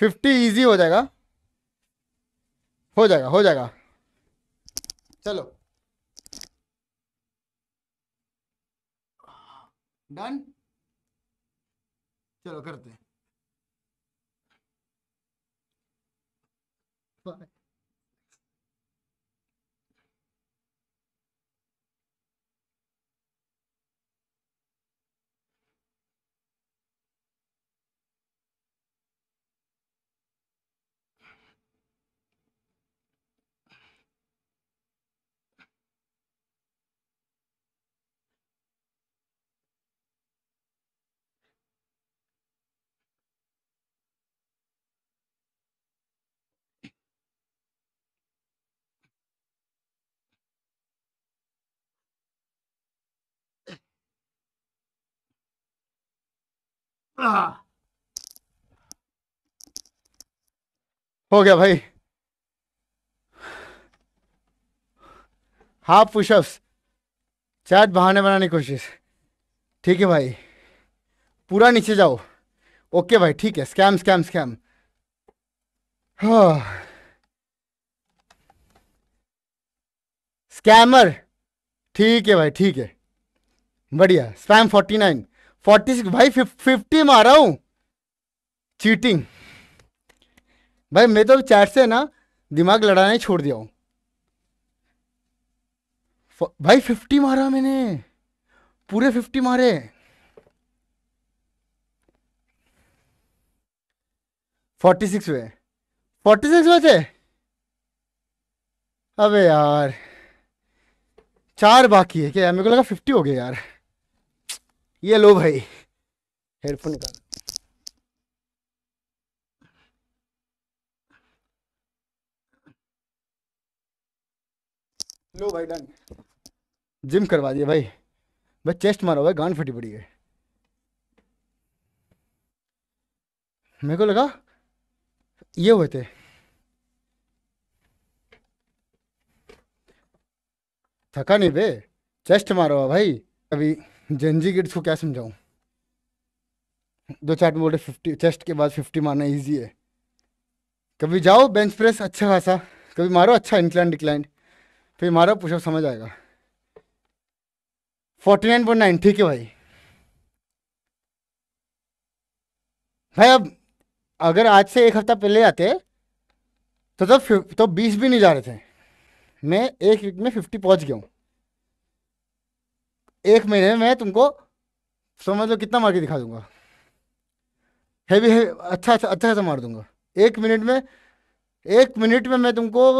Fifty easy हो जाएगा हो जाएगा हो जाएगा चलो डन चलो करते हैं आ, हाँ। हो गया भाई हाफ पुशअप्स चैट बहाने बनाने की कोशिश ठीक है भाई पूरा नीचे जाओ ओके भाई ठीक है स्कैम स्कैम स्कैम हाँ। स्कैमर ठीक है भाई ठीक है बढ़िया spam forty nine forty six भाई फिफ्टी मारा हूँ चीटिंग भाई मैं तो चैट से ना दिमाग लड़ाना ही छोड़ दिया हूँ भाई फिफ्टी मारा मैंने पूरे फिफ्टी मारे फोर्टी सिक्स हुए फोर्टी सिक्स बचे अबे यार चार बाकी है क्या मेरे को लगा फिफ्टी हो गया यार ये लो भाई हेडफोन का लो भाई डन जिम करवा दिए भाई भाई चेस्ट मारो भाई गान फटी पड़ी है मेरे को लगा ये हुए थे थका नहीं बे चेस्ट मारो भाई अभी जेंजी किड्स को क्या समझाऊं दो चार्ट में बोल रहे फिफ्टी चेस्ट के बाद फिफ्टी मारना ईजी है कभी जाओ बेंच प्रेस अच्छा खासा कभी मारो अच्छा इंक्लाइन डिक्लाइन फिर मारो पुशअप समझ आएगा फोर्टी नाइन पॉइंट नाइन ठीक है भाई भाई अब अगर आज से एक हफ्ता पहले आते तो तब तो बीस भी नहीं जा रहे थे मैं एक वीक में फिफ्टी पहुंच गया हूँ एक महीने में मैं तुमको समझ लो कितना मार के दिखा दूंगा हैवी है अच्छा अच्छा अच्छा सा अच्छा मार दूंगा एक मिनट में एक मिनट में मैं तुमको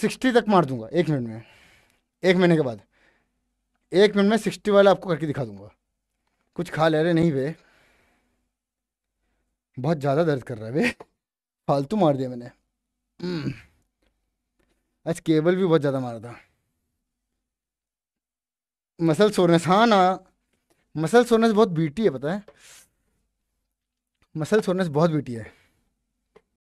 सिक्सटी तक मार दूंगा एक मिनट में एक महीने के बाद एक मिनट में सिक्सटी वाला आपको करके दिखा दूंगा कुछ खा ले रहे नहीं वे बहुत ज़्यादा दर्द कर रहा है वे फालतू मार दिया मैंने हम्म। आज केबल भी बहुत ज़्यादा मारा था मसल सोरनेस हाँ ना मसल सोरनेस बहुत ब्यूटी है पता है मसल सोरनेस बहुत ब्यूटी है